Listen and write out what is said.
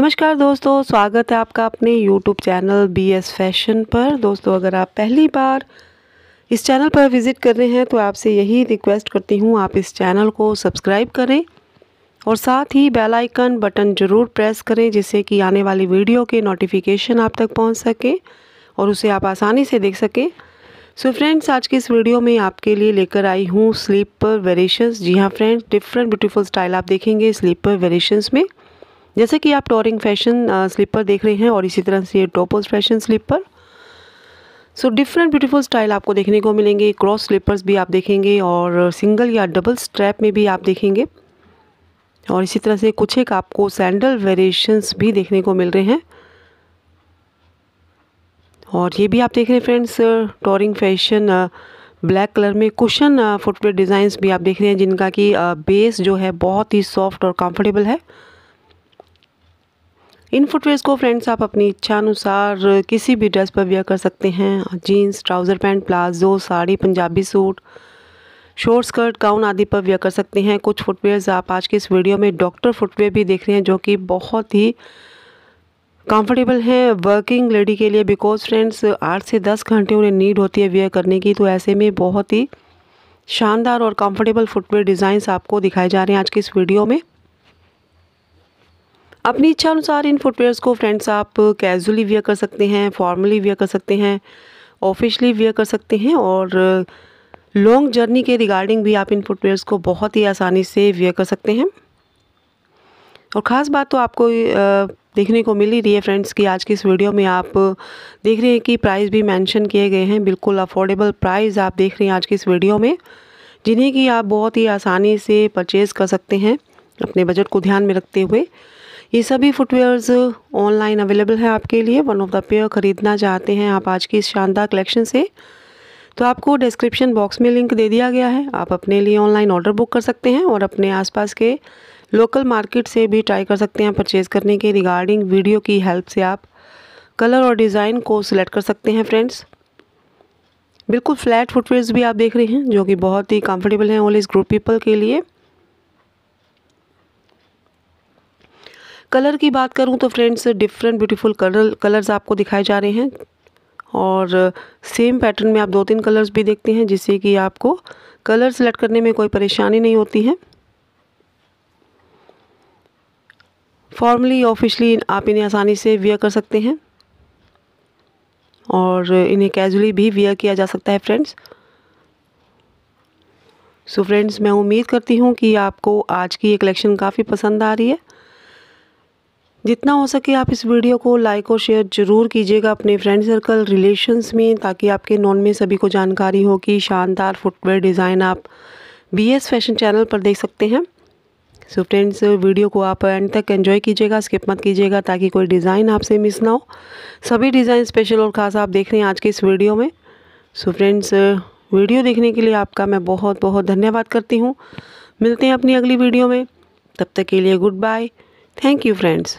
नमस्कार दोस्तों स्वागत है आपका अपने YouTube channel B S fashion पर दोस्तों अगर आप पहली बार इस चैनल पर विज़िट कर रहे हैं तो आपसे यही रिक्वेस्ट करती हूँ आप इस चैनल को सब्सक्राइब करें और साथ ही बेल आइकन बटन ज़रूर प्रेस करें जिससे कि आने वाली वीडियो के नोटिफिकेशन आप तक पहुँच सके और उसे आप आसानी से देख सकें सो फ्रेंड्स आज की इस वीडियो में आपके लिए लेकर आई हूँ स्लीपर वेरिएशंस जी हाँ फ्रेंड्स डिफरेंट ब्यूटीफुल स्टाइल आप देखेंगे स्लीपर वेरिएशंस में जैसे कि आप टोरिंग फैशन स्लीपर देख रहे हैं और इसी तरह से ये टोपोज fashion slipper so different beautiful style आपको देखने को मिलेंगे क्रॉस स्लीपर्स भी आप देखेंगे और सिंगल या डबल स्ट्रैप में भी आप देखेंगे और इसी तरह से कुछ एक आपको सैंडल वेरिएशंस भी देखने को मिल रहे हैं और ये भी आप देख रहे हैं फ्रेंड्स टोरिंग फैशन ब्लैक कलर में कुशन फुटवेयर डिज़ाइंस भी आप देख रहे हैं जिनका कि बेस जो है बहुत ही सॉफ्ट और कंफर्टेबल है इन फुटवेयर्स को फ्रेंड्स आप अपनी इच्छा अनुसार किसी भी ड्रेस पर वेयर कर सकते हैं jeans trouser pant palazzo sari Punjabi suit short skirt gown आदि पर वेयर कर सकते हैं कुछ फुटवेयर्स आप आज के इस वीडियो में डॉक्टर फुटवेयर भी देख रहे हैं जो कि बहुत ही कंफर्टेबल हैं वर्किंग लेडी के लिए बिकॉज फ्रेंड्स आठ से दस घंटे उन्हें नीड होती है वेयर करने की तो ऐसे में बहुत ही शानदार और कंफर्टेबल फुटवेयर डिज़ाइंस आपको दिखाए जा रहे हैं आज के इस वीडियो में अपनी इच्छा अनुसार इन फुटवेयर्स को फ्रेंड्स आप कैजुअली वेयर कर सकते हैं फॉर्मली वेयर कर सकते हैं ऑफिशली वेयर कर सकते हैं और लॉन्ग जर्नी के रिगार्डिंग भी आप इन फुटवेयर्स को बहुत ही आसानी से वेयर कर सकते हैं और ख़ास बात तो आपको देखने को मिल ही रही है फ्रेंड्स कि आज की इस वीडियो में आप देख रहे हैं कि प्राइस भी मेंशन किए गए हैं बिल्कुल अफोर्डेबल प्राइस आप देख रहे हैं आज की इस वीडियो में जिन्हें कि आप बहुत ही आसानी से परचेज़ कर सकते हैं अपने बजट को ध्यान में रखते हुए ये सभी फुटवेयर्स ऑनलाइन अवेलेबल हैं आपके लिए वन ऑफ द पेयर ख़रीदना चाहते हैं आप आज की इस शानदार कलेक्शन से तो आपको डिस्क्रिप्शन बॉक्स में लिंक दे दिया गया है आप अपने लिए ऑनलाइन ऑर्डर बुक कर सकते हैं और अपने आसपास के लोकल मार्केट से भी ट्राई कर सकते हैं परचेज़ करने के रिगार्डिंग वीडियो की हेल्प से आप कलर और डिज़ाइन को सिलेक्ट कर सकते हैं फ्रेंड्स बिल्कुल फ्लैट फुटवेयर्स भी आप देख रहे हैं जो कि बहुत ही कंफर्टेबल हैं ऑल इस ग्रुप पीपल के लिए कलर की बात करूँ तो friends different beautiful colour colours आपको दिखाए जा रहे हैं और सेम पैटर्न में आप दो तीन कलर्स भी देखते हैं जिससे कि आपको कलर सेलेक्ट करने में कोई परेशानी नहीं होती है फॉर्मली ऑफिशली आप इन्हें आसानी से वियर कर सकते हैं और इन्हें कैजुअली भी वियर किया जा सकता है फ्रेंड्स सो so फ्रेंड्स मैं उम्मीद करती हूँ कि आपको आज की ये कलेक्शन काफ़ी पसंद आ रही है जितना हो सके आप इस वीडियो को लाइक और शेयर ज़रूर कीजिएगा अपने फ्रेंड सर्कल रिलेशंस में ताकि आपके नॉन में सभी को जानकारी हो कि शानदार फुटवेयर डिज़ाइन आप बीएस फैशन चैनल पर देख सकते हैं सो फ्रेंड्स वीडियो को आप एंड तक एंजॉय कीजिएगा स्किप मत कीजिएगा ताकि कोई डिज़ाइन आपसे मिस ना हो सभी डिज़ाइन स्पेशल और ख़ास आप देख रहे हैं आज के इस वीडियो में सो फ्रेंड्स वीडियो देखने के लिए आपका मैं बहुत बहुत धन्यवाद करती हूँ मिलते हैं अपनी अगली वीडियो में तब तक के लिए good bye thank you friends